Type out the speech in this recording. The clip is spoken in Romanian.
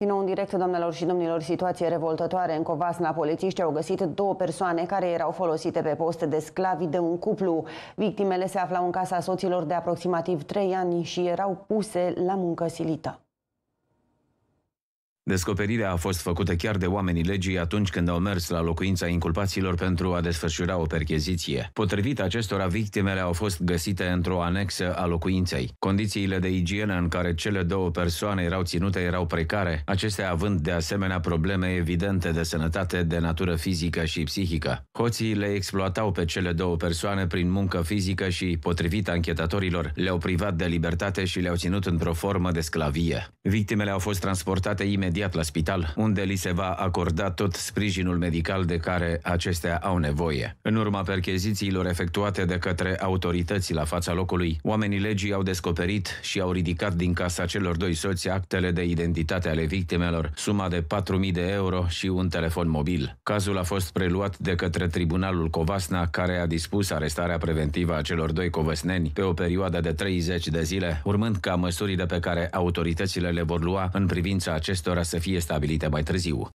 Din nou în direct, doamnelor și domnilor, situație revoltătoare. În Covasna, polițiștii au găsit două persoane care erau folosite pe post de sclavi de un cuplu. Victimele se aflau în casa soților de aproximativ 3 ani și erau puse la muncă silită. Descoperirea a fost făcută chiar de oamenii legii atunci când au mers la locuința inculpaților pentru a desfășura o percheziție. Potrivit acestora, victimele au fost găsite într-o anexă a locuinței. Condițiile de igienă în care cele două persoane erau ținute erau precare, acestea având de asemenea probleme evidente de sănătate de natură fizică și psihică. Hoții le exploatau pe cele două persoane prin muncă fizică și, potrivit anchetatorilor, le-au privat de libertate și le-au ținut într-o formă de sclavie. Victimele au fost transportate imediat imediat la spital, unde li se va acorda tot sprijinul medical de care acestea au nevoie. În urma perchezițiilor efectuate de către autorități la fața locului, oamenii legii au descoperit și au ridicat din casa celor doi soți actele de identitate ale victimelor, suma de 4.000 de euro și un telefon mobil. Cazul a fost preluat de către Tribunalul Covasna, care a dispus arestarea preventivă a celor doi covăsneni pe o perioadă de 30 de zile, urmând ca măsurile pe care autoritățile le vor lua în privința acestora să fie stabilite mai târziu.